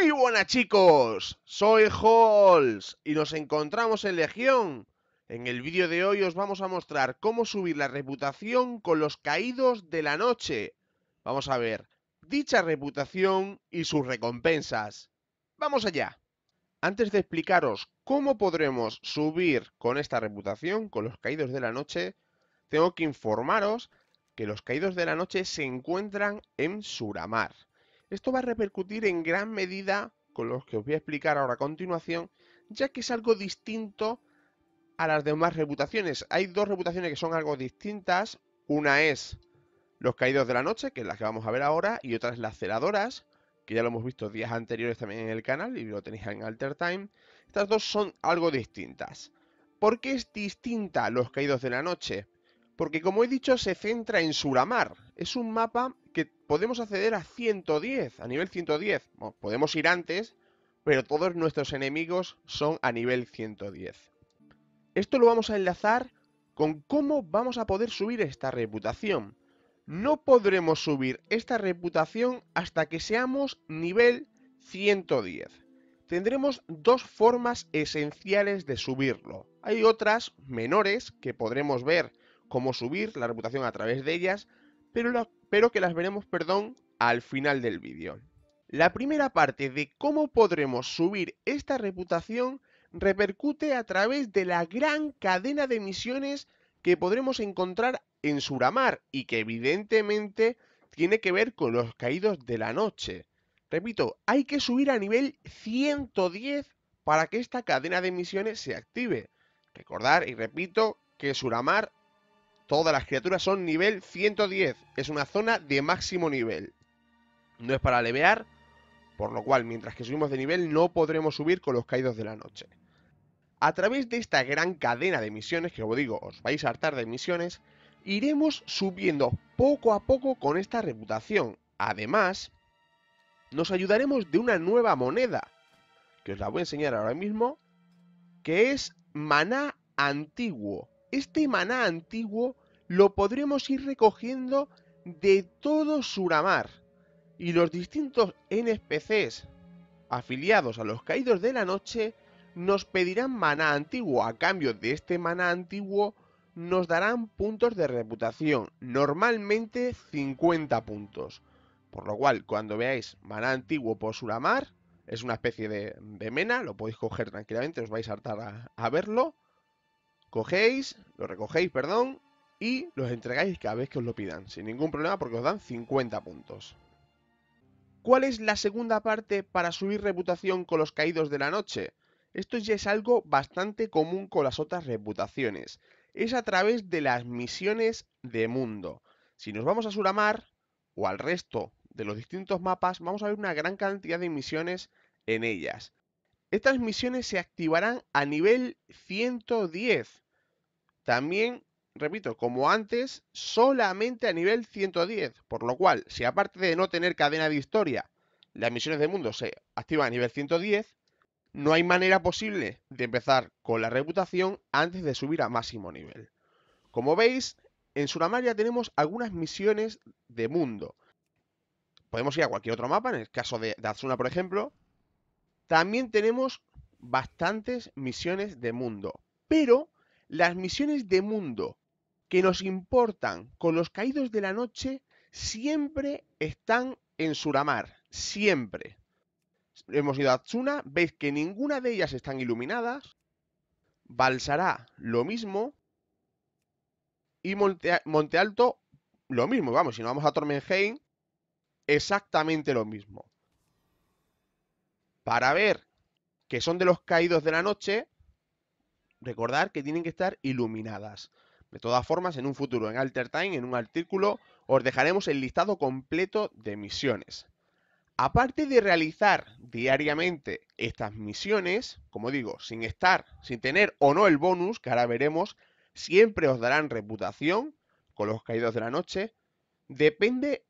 Muy buenas chicos, soy Halls y nos encontramos en Legión. En el vídeo de hoy os vamos a mostrar cómo subir la reputación con los caídos de la noche. Vamos a ver dicha reputación y sus recompensas. ¡Vamos allá! Antes de explicaros cómo podremos subir con esta reputación, con los caídos de la noche, tengo que informaros que los caídos de la noche se encuentran en Suramar. Esto va a repercutir en gran medida con los que os voy a explicar ahora a continuación, ya que es algo distinto a las demás reputaciones. Hay dos reputaciones que son algo distintas. Una es los caídos de la noche, que es la que vamos a ver ahora, y otra es las celadoras, que ya lo hemos visto días anteriores también en el canal y lo tenéis en Alter Time. Estas dos son algo distintas. ¿Por qué es distinta los caídos de la noche? Porque como he dicho, se centra en Suramar. Es un mapa podemos acceder a 110, a nivel 110. podemos ir antes, pero todos nuestros enemigos son a nivel 110. Esto lo vamos a enlazar con cómo vamos a poder subir esta reputación. No podremos subir esta reputación hasta que seamos nivel 110. Tendremos dos formas esenciales de subirlo. Hay otras menores que podremos ver cómo subir la reputación a través de ellas, pero, que las veremos, perdón, al final del vídeo. La primera parte de cómo podremos subir esta reputación repercute a través de la gran cadena de misiones que podremos encontrar en Suramar y que evidentemente tiene que ver con los caídos de la noche. Repito, hay que subir a nivel 110 para que esta cadena de misiones se active. Recordar y repito que Suramar Todas las criaturas son nivel 110. Es una zona de máximo nivel. No es para levear, por lo cual mientras que subimos de nivel no podremos subir con los caídos de la noche. A través de esta gran cadena de misiones, que os digo, os vais a hartar de misiones, iremos subiendo poco a poco con esta reputación. Además, nos ayudaremos de una nueva moneda, que os la voy a enseñar ahora mismo, que es maná antiguo. Este maná antiguo lo podremos ir recogiendo de todo Suramar y los distintos NPCs afiliados a los Caídos de la Noche nos pedirán maná antiguo. A cambio de este maná antiguo nos darán puntos de reputación, normalmente 50 puntos. Por lo cual, cuando veáis maná antiguo por Suramar, es una especie de, mena, lo podéis coger tranquilamente, os vais a hartar a verlo. Cogéis, lo recogéis, perdón, y los entregáis cada vez que os lo pidan, sin ningún problema porque os dan 50 puntos. ¿Cuál es la segunda parte para subir reputación con los caídos de la noche? Esto ya es algo bastante común con las otras reputaciones. Es a través de las misiones de mundo. Si nos vamos a Suramar o al resto de los distintos mapas, vamos a ver una gran cantidad de misiones en ellas. Estas misiones se activarán a nivel 110. También, repito, como antes, solamente a nivel 110. Por lo cual, si aparte de no tener cadena de historia, las misiones de mundo se activan a nivel 110, no hay manera posible de empezar con la reputación antes de subir a máximo nivel. Como veis, en Suramaria tenemos algunas misiones de mundo. Podemos ir a cualquier otro mapa, en el caso de, de Azuna, por ejemplo, también tenemos bastantes misiones de mundo, pero las misiones de mundo que nos importan con los caídos de la noche siempre están en Suramar, siempre. Hemos ido a Tsuna, veis que ninguna de ellas están iluminadas. Balsará, lo mismo. Y Monte, Monte Alto, lo mismo. Vamos, si no vamos a Tormenheim, exactamente lo mismo para ver que son de los caídos de la noche, recordar que tienen que estar iluminadas. De todas formas, en un futuro, en Alter Time, en un artículo, os dejaremos el listado completo de misiones. Aparte de realizar diariamente estas misiones, como digo, sin estar, sin tener o no el bonus, que ahora veremos, siempre os darán reputación con los caídos de la noche. Depende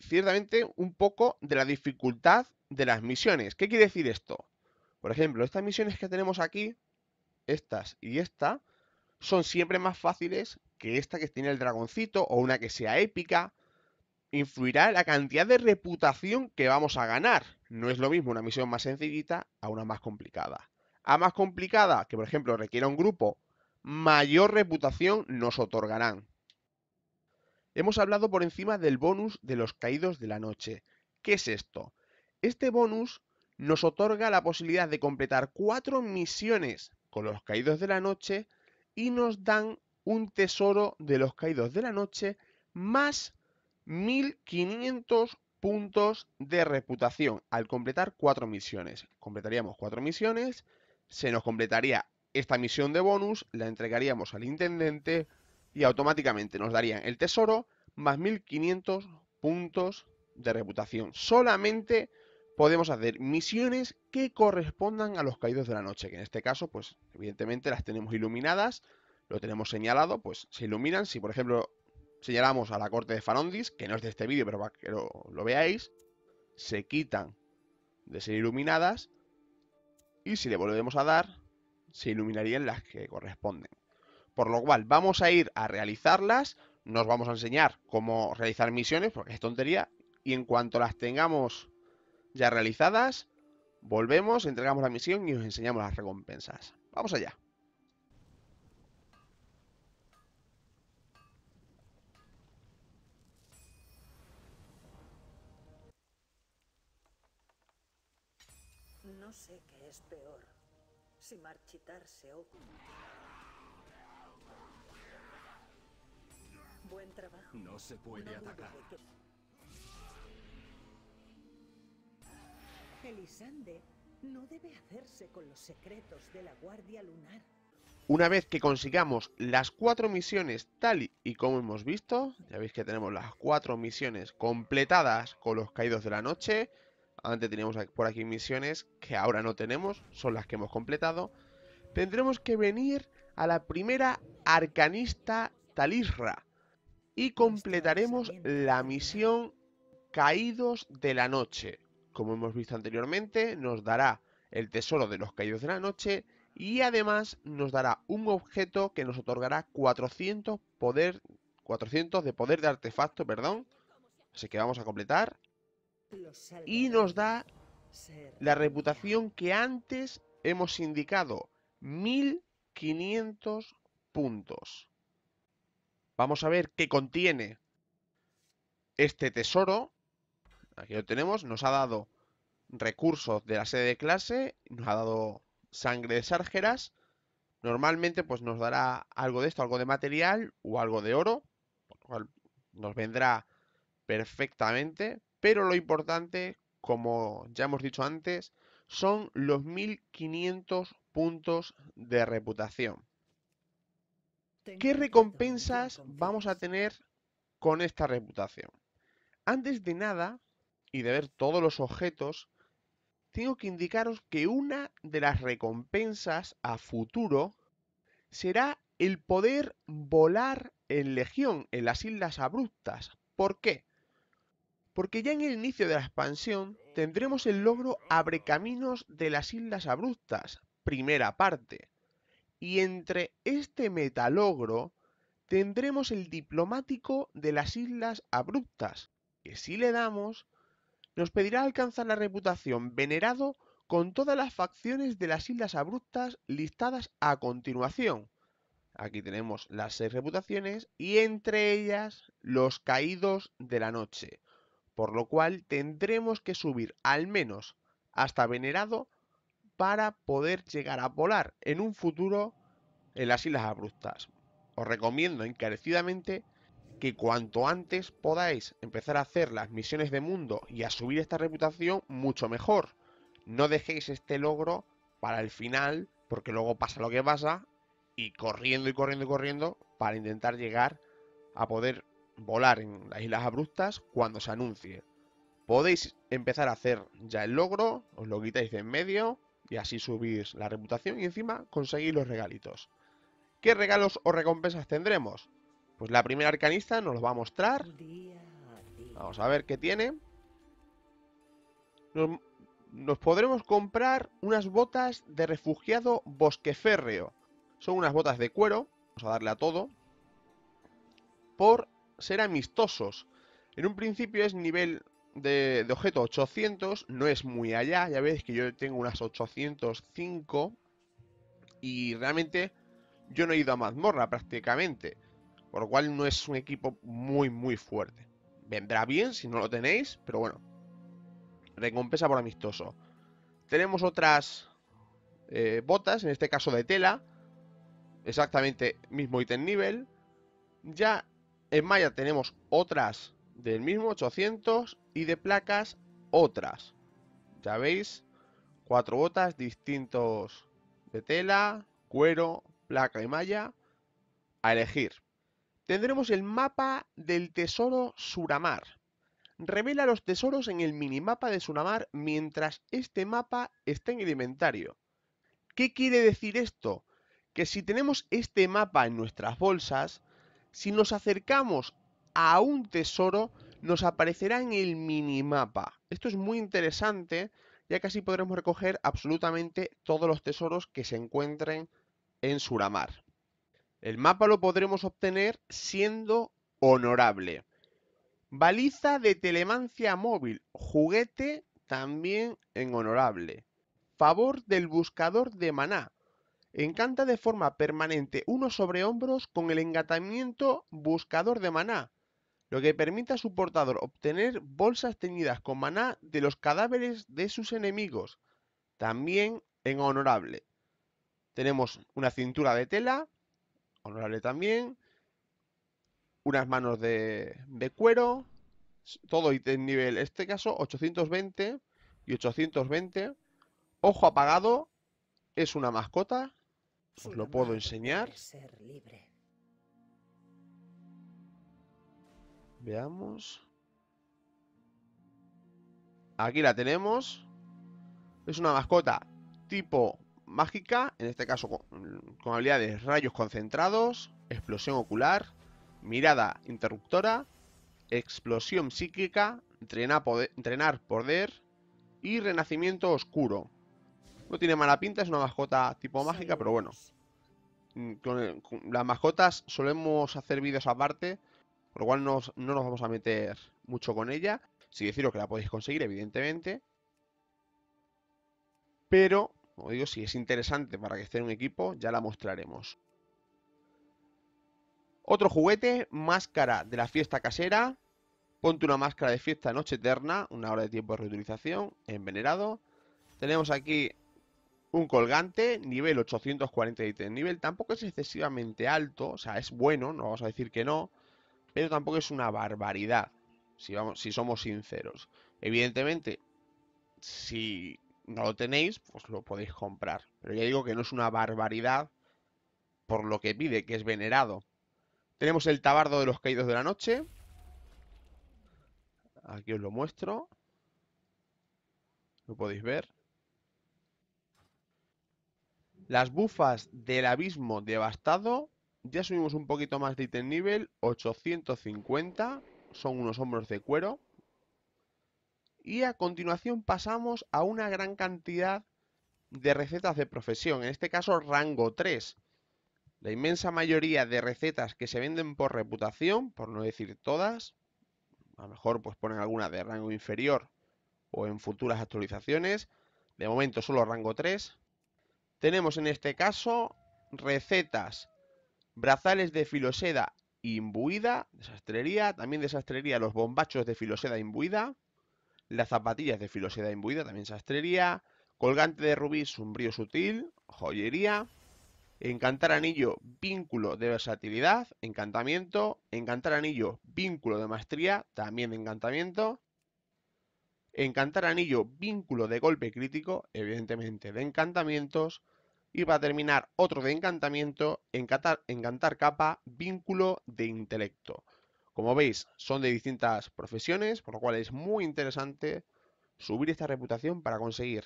ciertamente un poco de la dificultad de las misiones. ¿Qué quiere decir esto? Por ejemplo, estas misiones que tenemos aquí, estas y esta, son siempre más fáciles que esta que tiene el dragoncito o una que sea épica. Influirá la cantidad de reputación que vamos a ganar. No es lo mismo una misión más sencillita a una más complicada. A más complicada, que por ejemplo requiera un grupo, mayor reputación nos otorgarán. Hemos hablado por encima del bonus de los caídos de la noche. ¿Qué es esto? Este bonus nos otorga la posibilidad de completar cuatro misiones con los caídos de la noche y nos dan un tesoro de los caídos de la noche más 1500 puntos de reputación al completar cuatro misiones. Completaríamos cuatro misiones, se nos completaría esta misión de bonus, la entregaríamos al intendente y automáticamente nos darían el tesoro más 1500 puntos de reputación. Solamente podemos hacer misiones que correspondan a los caídos de la noche, que en este caso, pues evidentemente las tenemos iluminadas, lo tenemos señalado, pues se iluminan. Si por ejemplo señalamos a la corte de Farondis, que no es de este vídeo, pero para que lo veáis, se quitan de ser iluminadas y si le volvemos a dar, se iluminarían las que corresponden. Por lo cual, vamos a ir a realizarlas, nos vamos a enseñar cómo realizar misiones, porque es tontería, y en cuanto las tengamos ya realizadas, volvemos, entregamos la misión y os enseñamos las recompensas. Vamos allá. No sé qué es peor, si marchitarse o... Buen trabajo. No se puede atacar. no debe hacerse con los secretos de la Guardia Lunar. Una vez que consigamos las cuatro misiones tal y como hemos visto, ya veis que tenemos las cuatro misiones completadas con los caídos de la noche. Antes teníamos por aquí misiones que ahora no tenemos, son las que hemos completado. Tendremos que venir a la primera arcanista Talisra y completaremos la misión Caídos de la Noche como hemos visto anteriormente, nos dará el tesoro de los caídos de la noche y además nos dará un objeto que nos otorgará 400 poder 400 de poder de artefacto, perdón. Así que vamos a completar y nos da la reputación que antes hemos indicado, 1500 puntos. Vamos a ver qué contiene este tesoro Aquí lo tenemos, nos ha dado recursos de la sede de clase, nos ha dado sangre de sargeras. Normalmente pues nos dará algo de esto, algo de material o algo de oro, cual nos vendrá perfectamente, pero lo importante, como ya hemos dicho antes, son los 1500 puntos de reputación. ¿Qué recompensas vamos a tener con esta reputación? Antes de nada, y de ver todos los objetos, tengo que indicaros que una de las recompensas a futuro será el poder volar en Legión, en las Islas Abruptas. ¿Por qué? Porque ya en el inicio de la expansión tendremos el logro Abre Caminos de las Islas Abruptas, primera parte. Y entre este metalogro tendremos el diplomático de las Islas Abruptas, que si le damos nos pedirá alcanzar la reputación venerado con todas las facciones de las islas abruptas listadas a continuación. Aquí tenemos las seis reputaciones y entre ellas los caídos de la noche, por lo cual tendremos que subir al menos hasta venerado para poder llegar a volar en un futuro en las islas abruptas. Os recomiendo encarecidamente que cuanto antes podáis empezar a hacer las misiones de mundo y a subir esta reputación, mucho mejor. No dejéis este logro para el final, porque luego pasa lo que pasa, y corriendo y corriendo y corriendo para intentar llegar a poder volar en las Islas Abruptas cuando se anuncie. Podéis empezar a hacer ya el logro, os lo quitáis de en medio y así subís la reputación y encima conseguís los regalitos. ¿Qué regalos o recompensas tendremos? Pues la primera arcanista nos lo va a mostrar. Vamos a ver qué tiene. Nos, podremos comprar unas botas de refugiado bosque férreo. Son unas botas de cuero. Vamos a darle a todo. Por ser amistosos. En un principio es nivel de, de, objeto 800, no es muy allá, ya veis que yo tengo unas 805 y realmente yo no he ido a mazmorra prácticamente. Por lo cual no es un equipo muy, muy fuerte. Vendrá bien si no lo tenéis, pero bueno. Recompensa por amistoso. Tenemos otras eh, botas, en este caso de tela. Exactamente mismo ítem nivel. Ya en malla tenemos otras del mismo, 800. Y de placas, otras. Ya veis, cuatro botas distintos de tela, cuero, placa y malla. A elegir tendremos el mapa del tesoro Suramar. Revela los tesoros en el minimapa de Suramar mientras este mapa está en el inventario. ¿Qué quiere decir esto? Que si tenemos este mapa en nuestras bolsas, si nos acercamos a un tesoro, nos aparecerá en el minimapa. Esto es muy interesante, ya que así podremos recoger absolutamente todos los tesoros que se encuentren en Suramar. El mapa lo podremos obtener siendo honorable. Baliza de telemancia móvil, juguete también en honorable. Favor del buscador de maná. Encanta de forma permanente unos sobre hombros con el engatamiento buscador de maná, lo que permite a su portador obtener bolsas teñidas con maná de los cadáveres de sus enemigos. También en honorable. Tenemos una cintura de tela, honorable también. Unas manos de, cuero, todo ítem nivel, este caso 820 y 820. Ojo apagado, es una mascota, os lo puedo enseñar. libre. Veamos. Aquí la tenemos. Es una mascota tipo mágica, en este caso con, habilidades rayos concentrados, explosión ocular, mirada interruptora, explosión psíquica, entrenar poder, y renacimiento oscuro. No tiene mala pinta, es una mascota tipo mágica, pero bueno. Mm, con, las mascotas solemos hacer vídeos aparte, por lo cual no, no nos vamos a meter mucho con ella. Si deciros que la podéis conseguir, evidentemente. Pero como digo, si es interesante para que esté en un equipo, ya la mostraremos. Otro juguete, máscara de la fiesta casera. Ponte una máscara de fiesta noche eterna, una hora de tiempo de reutilización, envenenado. Tenemos aquí un colgante, nivel 843. Nivel tampoco es excesivamente alto, o sea, es bueno, no vamos a decir que no, pero tampoco es una barbaridad, si, vamos, si somos sinceros. Evidentemente, si no lo tenéis, pues lo podéis comprar. Pero ya digo que no es una barbaridad por lo que pide, que es venerado. Tenemos el tabardo de los caídos de la noche. Aquí os lo muestro. Lo podéis ver. Las bufas del abismo devastado. Ya subimos un poquito más de ítem nivel. 850. Son unos hombros de cuero. Y a continuación pasamos a una gran cantidad de recetas de profesión, en este caso rango 3. La inmensa mayoría de recetas que se venden por reputación, por no decir todas, a lo mejor pues ponen alguna de rango inferior o en futuras actualizaciones, de momento solo rango 3. Tenemos en este caso recetas, brazales de filoseda imbuida, desastrería, también desastrería los bombachos de filoseda imbuida, las zapatillas de filosofía imbuida, también sastrería. Colgante de rubí, sombrío sutil, joyería. Encantar anillo, vínculo de versatilidad, encantamiento. Encantar anillo, vínculo de maestría, también encantamiento. Encantar anillo, vínculo de golpe crítico, evidentemente de encantamientos. Y para terminar, otro de encantamiento, encantar, encantar capa, vínculo de intelecto. Como veis, son de distintas profesiones, por lo cual es muy interesante subir esta reputación para conseguir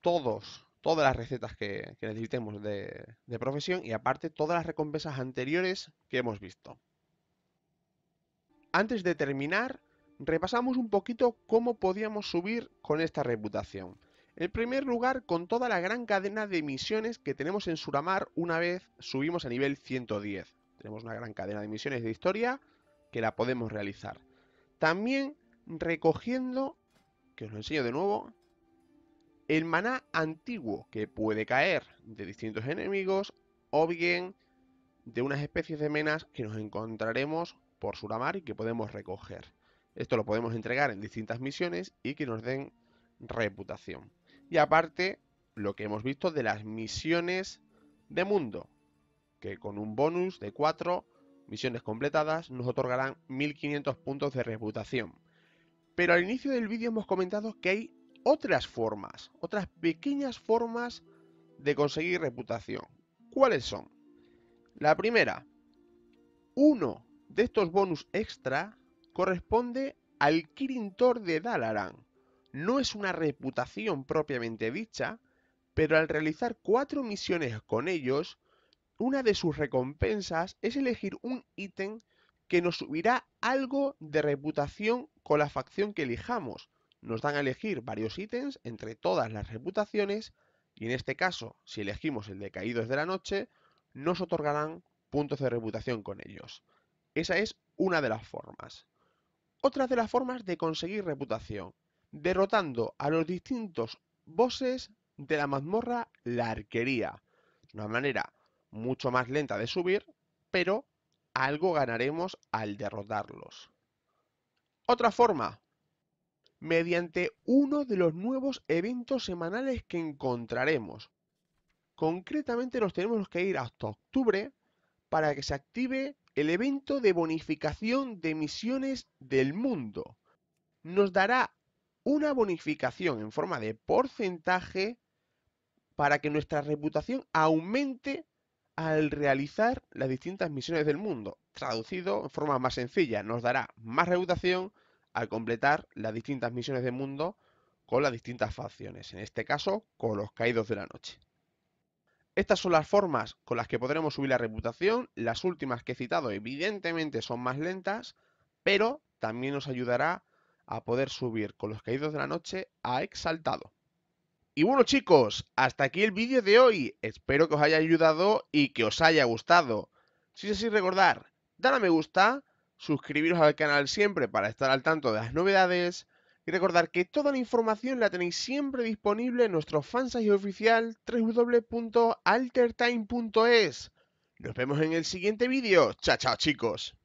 todos, todas las recetas que, necesitemos de, de profesión y aparte todas las recompensas anteriores que hemos visto. Antes de terminar, repasamos un poquito cómo podíamos subir con esta reputación. En primer lugar, con toda la gran cadena de misiones que tenemos en Suramar una vez subimos a nivel 110. Tenemos una gran cadena de misiones de historia que la podemos realizar. También recogiendo, que os lo enseño de nuevo, el maná antiguo que puede caer de distintos enemigos o bien de unas especies de menas que nos encontraremos por Suramar y que podemos recoger. Esto lo podemos entregar en distintas misiones y que nos den reputación. Y aparte, lo que hemos visto de las misiones de mundo, que con un bonus de 4 misiones completadas nos otorgarán 1500 puntos de reputación. Pero al inicio del vídeo hemos comentado que hay otras formas, otras pequeñas formas de conseguir reputación. ¿Cuáles son? La primera, uno de estos bonus extra corresponde al Kirintor de Dalaran. No es una reputación propiamente dicha, pero al realizar cuatro misiones con ellos, una de sus recompensas es elegir un ítem que nos subirá algo de reputación con la facción que elijamos. Nos dan a elegir varios ítems entre todas las reputaciones y en este caso, si elegimos el de Caídos de la Noche, nos otorgarán puntos de reputación con ellos. Esa es una de las formas. Otra de las formas de conseguir reputación, derrotando a los distintos bosses de la mazmorra La Arquería. Es una manera mucho más lenta de subir, pero algo ganaremos al derrotarlos. Otra forma, mediante uno de los nuevos eventos semanales que encontraremos. Concretamente nos tenemos que ir hasta octubre para que se active el evento de bonificación de misiones del mundo. Nos dará una bonificación en forma de porcentaje para que nuestra reputación aumente al realizar las distintas misiones del mundo. Traducido en forma más sencilla, nos dará más reputación al completar las distintas misiones del mundo con las distintas facciones, en este caso con los caídos de la noche. Estas son las formas con las que podremos subir la reputación, las últimas que he citado evidentemente son más lentas, pero también nos ayudará a poder subir con los caídos de la noche a exaltado. Y bueno chicos, hasta aquí el vídeo de hoy. Espero que os haya ayudado y que os haya gustado. Si es así recordar, dar a me gusta, suscribiros al canal siempre para estar al tanto de las novedades y recordar que toda la información la tenéis siempre disponible en nuestro fansite oficial www.altertime.es. Nos vemos en el siguiente vídeo. Chao, chao chicos.